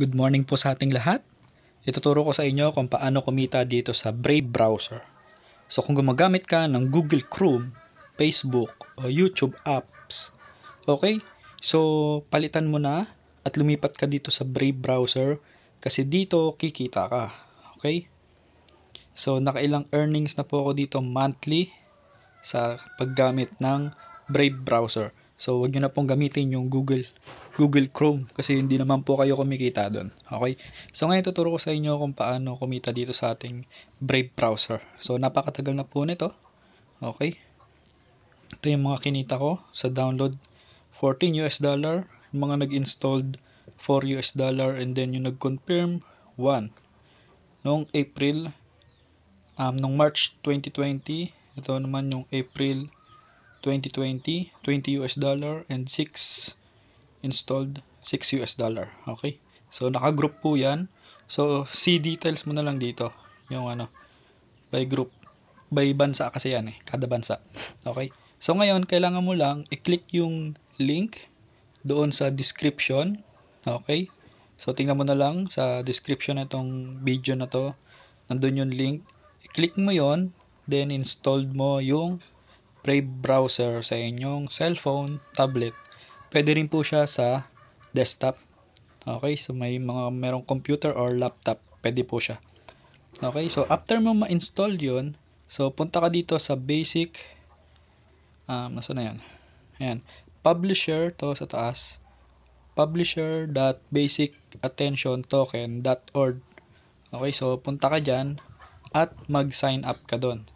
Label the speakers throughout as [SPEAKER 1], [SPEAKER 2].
[SPEAKER 1] Good morning po sa ating lahat. Ituturo ko sa inyo kung paano kumita dito sa Brave browser. So kung gumagamit ka ng Google Chrome, Facebook, o YouTube apps, okay? So palitan mo na at lumipat ka dito sa Brave browser kasi dito kikita ka. Okay? So nakailang earnings na po ako dito monthly sa paggamit ng Brave browser. So wag niyo na pong gamitin yung Google Google Chrome kasi hindi naman po kayo kumikita doon. Okay? So ngayon tuturo ko sa inyo kung paano kumita dito sa ating Brave browser. So napakatagal na po nito. Okay? Ito yung mga kinita ko sa download 14 US dollar, yung mga nag-installed 4 US dollar and then yung nag-confirm 1. Noong April um noong March 2020, ito naman yung April 2020, 20 US dollar and 6 installed 6 US dollar. Okay? So, naka-group po yan. So, see details mo na lang dito. Yung ano, by group. By bansa kasi yan eh. Kada bansa. Okay? So, ngayon, kailangan mo lang i-click yung link doon sa description. Okay? So, tingnan mo na lang sa description itong video na to. Nandun yung link. I-click mo yon Then, installed mo yung Brave browser sa inyong cellphone, tablet, Pwede rin po siya sa desktop. Okay, so may mga merong computer or laptop, pwede po siya. Okay, so after mo ma-install yon so punta ka dito sa basic, um, nasa na yan? Ayan, publisher to sa taas, publisher.basicattentiontoken.org. Okay, so punta ka diyan at mag-sign up ka doon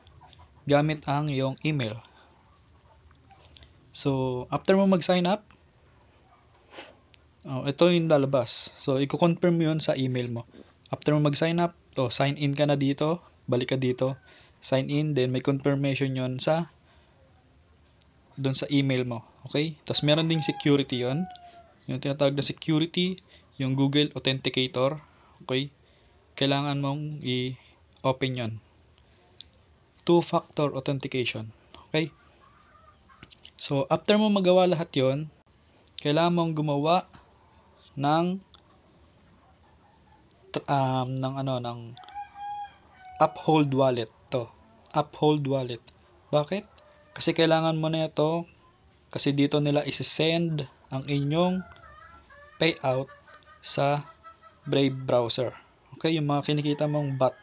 [SPEAKER 1] gamit ang iyong email. So, after mo mag-sign up, Oh, ito yung lalabas. So, i-confirm yun sa email mo. After mo mag-sign up, to oh, sign in ka na dito, balik ka dito, sign in, then may confirmation yon sa doon sa email mo. Okay? Tapos meron ding security yon Yung tinatawag na security, yung Google Authenticator. Okay? Kailangan mong i-open yun. Two-factor authentication. Okay? So, after mo magawa lahat yon kailangan mong gumawa ng um, ng ano ng uphold wallet to uphold wallet bakit kasi kailangan mo na ito kasi dito nila isi-send ang inyong payout sa Brave browser okay yung mga kinikita mong bot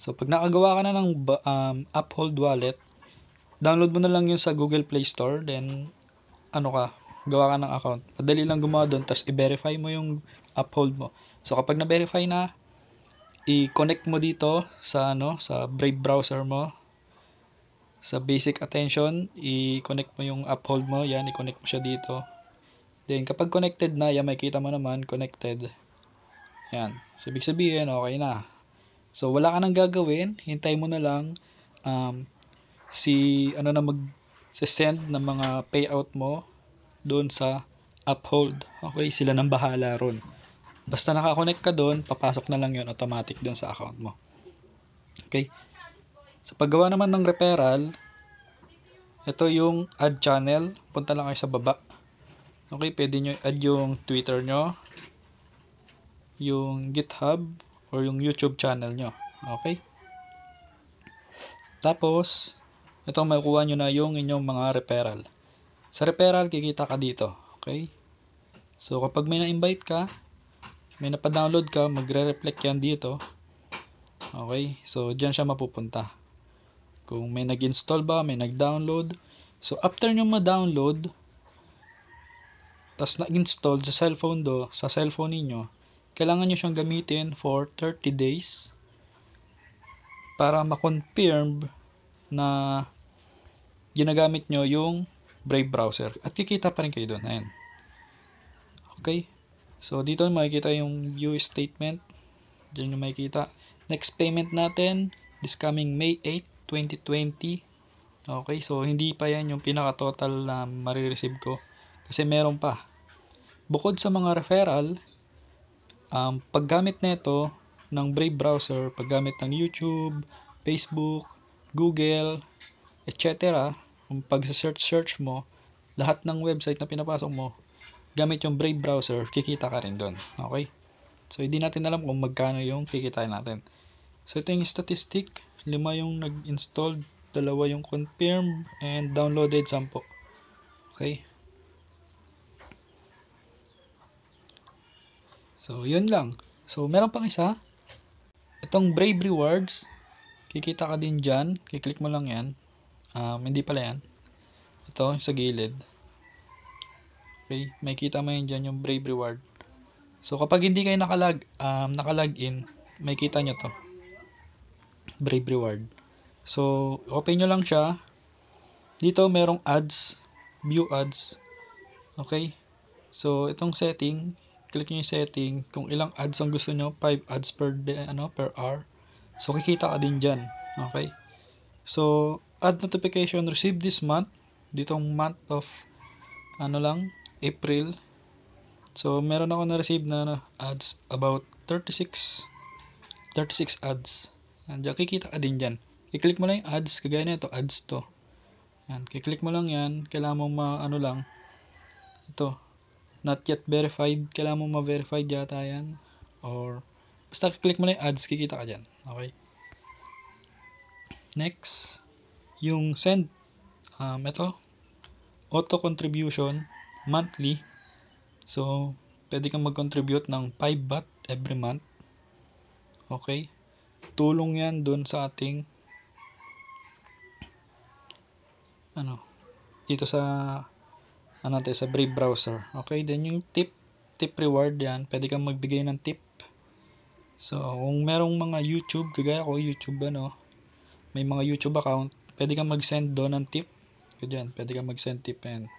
[SPEAKER 1] so pag nakagawa ka na ng um, uphold wallet download mo na lang yun sa Google Play Store then ano ka gawa ka ng account. Madali lang gumawa doon, tapos i-verify mo yung uphold mo. So kapag na-verify na, i-connect mo dito sa ano, sa Brave browser mo. Sa basic attention, i-connect mo yung uphold mo, yan, i-connect mo siya dito. Then kapag connected na, yan makikita mo naman connected. Yan. So ibig sabihin, okay na. So wala ka nang gagawin, hintay mo na lang um, si ano na mag send ng mga payout mo doon sa uphold. Okay, sila nang bahala ron. Basta naka-connect ka doon, papasok na lang yon automatic doon sa account mo. Okay? Sa paggawa naman ng referral, ito yung add channel. Punta lang kayo sa baba. Okay, pwede nyo add yung Twitter nyo, yung GitHub, or yung YouTube channel nyo. Okay? Tapos, ito makukuha nyo na yung inyong mga referral. Sa referral, kikita ka dito. Okay? So, kapag may na-invite ka, may napadownload ka, magre-reflect yan dito. Okay? So, dyan siya mapupunta. Kung may nag-install ba, may nag-download. So, after nyo ma-download, tapos na-install sa cellphone do, sa cellphone niyo, kailangan nyo siyang gamitin for 30 days para ma-confirm na ginagamit nyo yung Brave browser. At kikita pa rin kayo doon. Ayan. Okay. So, dito makikita yung view statement. Diyan yung makikita. Next payment natin, this coming May 8, 2020. Okay, so hindi pa yan yung pinaka-total na marireceive ko. Kasi meron pa. Bukod sa mga referral, um, paggamit nito ng Brave browser, paggamit ng YouTube, Facebook, Google, etc. Kung pag-search-search mo, lahat ng website na pinapasok mo, gamit yung Brave browser, kikita ka rin doon. Okay? So, hindi natin alam kung magkano yung kikita natin. So, ito yung statistic. Lima yung nag-installed, dalawa yung confirmed, and downloaded, sampo. Okay? So, yun lang. So, meron pang isa. Itong Brave Rewards, kikita ka din dyan. Kiklik mo lang yan. Um, hindi pala yan. Ito, sa gilid. Okay, makita mo yun dyan yung Brave Reward. So, kapag hindi kayo nakalag, um, nakalag in, makita nyo to. Brave Reward. So, open nyo lang siya. Dito, merong ads. View ads. Okay? So, itong setting, click nyo yung setting. Kung ilang ads ang gusto nyo, 5 ads per, day, ano, per hour. So, kikita ka din dyan. Okay? So, ad notification received this month ditong month of ano lang April so meron ako na receive na ano, ads about 36 36 ads Andiyan, kikita ka din dyan i-click mo lang yung ads kagaya na ito ads to yan kiklik mo lang yan kailangan mo ma ano lang ito not yet verified kailangan mo ma-verified yata yan or basta click mo lang yung ads kikita ka dyan okay next yung send, um, ito, auto contribution monthly. So, pwede kang mag-contribute ng 5 baht every month. Okay? Tulong yan dun sa ating ano, dito sa ano tayo, sa Brave browser. Okay? Then yung tip, tip reward yan, pwede kang magbigay ng tip. So, kung merong mga YouTube, kagaya ko YouTube ano, may mga YouTube account, pwede kang mag-send doon ng tip. Ganyan, pwede kang mag-send tip and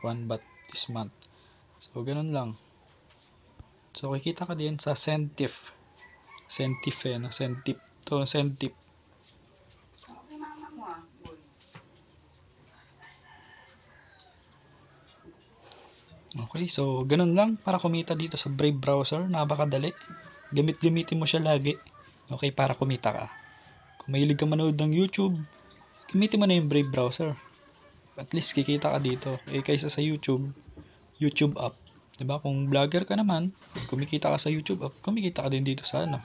[SPEAKER 1] one bat this month. So, ganun lang. So, kikita ka din sa send tip. Send tip eh, no? Send tip. To, send tip. Okay, so ganun lang para kumita dito sa Brave browser, napakadali. Gamit-gamitin mo siya lagi. Okay, para kumita ka. Kung mahilig ka manood ng YouTube, gamitin mo na yung Brave browser. At least kikita ka dito. Eh kaysa sa YouTube, YouTube app. 'Di ba? Kung vlogger ka naman, kumikita ka sa YouTube app, kumikita ka din dito sa ano,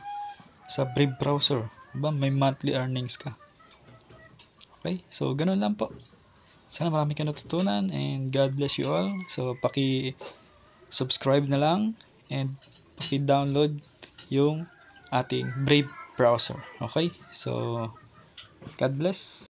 [SPEAKER 1] sa Brave browser. 'Di ba? May monthly earnings ka. Okay? So ganun lang po. Sana marami kang natutunan and God bless you all. So paki subscribe na lang and paki-download yung ating Brave browser. Okay? So God bless.